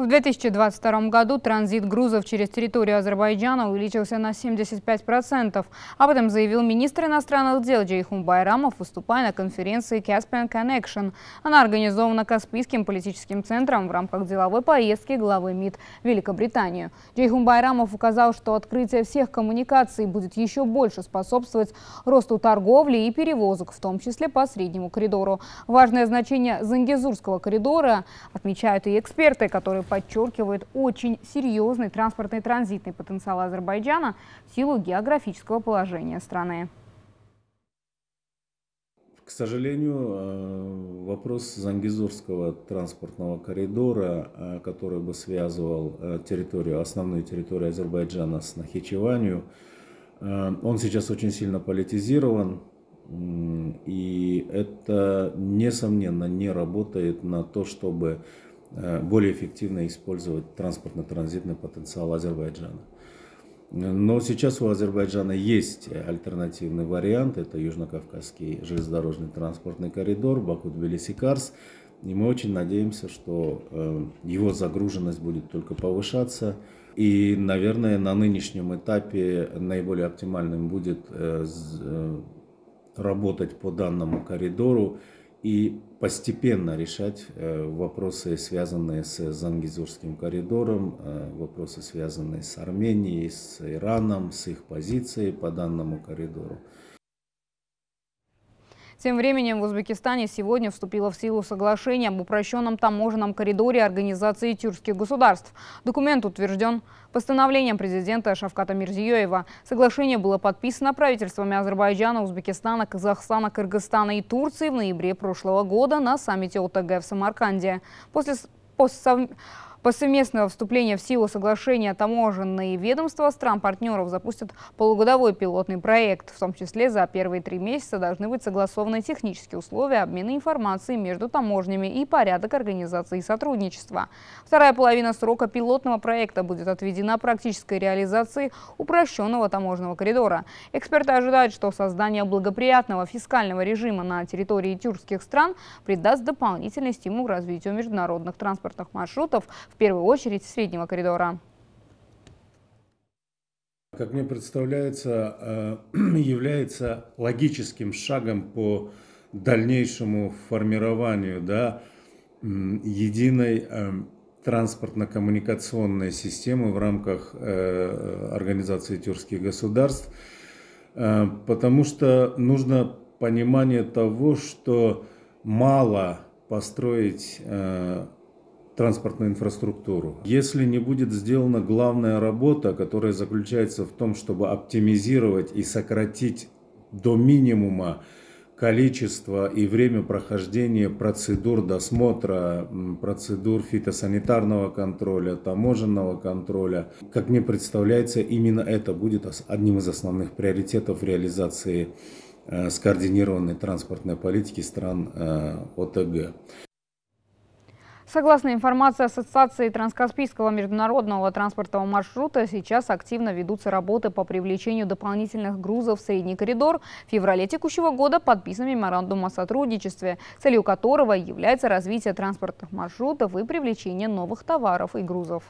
В 2022 году транзит грузов через территорию Азербайджана увеличился на 75%. Об этом заявил министр иностранных дел Джейхун Байрамов, выступая на конференции Caspian Connection. Она организована Каспийским политическим центром в рамках деловой поездки главы МИД Великобританию. Джейхун Байрамов указал, что открытие всех коммуникаций будет еще больше способствовать росту торговли и перевозок, в том числе по среднему коридору. Важное значение Зангизурского коридора отмечают и эксперты, которые подчеркивает очень серьезный транспортный транзитный потенциал Азербайджана в силу географического положения страны. К сожалению, э, вопрос Зангизурского транспортного коридора, э, который бы связывал э, территорию, основную территорию Азербайджана с Нахичеванью, он сейчас очень сильно политизирован, и это, несомненно, не работает на то, чтобы Э, более эффективно использовать транспортно-транзитный потенциал Азербайджана. Но сейчас у Азербайджана есть альтернативный вариант, это Южно-Кавказский железнодорожный транспортный коридор Баку-Тбилиси-Карс. И мы очень надеемся, что э, его загруженность будет только повышаться. И, наверное, на нынешнем этапе наиболее оптимальным будет э, работать по данному коридору и постепенно решать э, вопросы, связанные с Зангизурским коридором, э, вопросы, связанные с Арменией, с Ираном, с их позицией по данному коридору. Тем временем в Узбекистане сегодня вступило в силу соглашение об упрощенном таможенном коридоре Организации тюркских государств. Документ утвержден постановлением президента Шавката Мирзиёева. Соглашение было подписано правительствами Азербайджана, Узбекистана, Казахстана, Кыргызстана и Турции в ноябре прошлого года на саммите ОТГ в Самарканде. После, после После совместного вступления в силу соглашения таможенные ведомства стран-партнеров запустят полугодовой пилотный проект. В том числе за первые три месяца должны быть согласованы технические условия обмена информацией между таможнями и порядок организации сотрудничества. Вторая половина срока пилотного проекта будет отведена практической реализации упрощенного таможенного коридора. Эксперты ожидают, что создание благоприятного фискального режима на территории тюркских стран придаст дополнительный стимул развитию международных транспортных маршрутов, в первую очередь среднего коридора. Как мне представляется, э, является логическим шагом по дальнейшему формированию да, единой э, транспортно-коммуникационной системы в рамках э, Организации тюркских государств, потому что нужно понимание того, что мало построить транспортную инфраструктуру. Если не будет сделана главная работа, которая заключается в том, чтобы оптимизировать и сократить до минимума количество и время прохождения процедур досмотра, процедур фитосанитарного контроля, таможенного контроля. Как мне представляется, именно это будет одним из основных приоритетов реализации э, скоординированной транспортной политики стран э, ОТГ. Согласно информации Ассоциации Транскаспийского международного транспортного маршрута, сейчас активно ведутся работы по привлечению дополнительных грузов в средний коридор. В феврале текущего года подписан меморандум о сотрудничестве, целью которого является развитие транспортных маршрутов и привлечение новых товаров и грузов.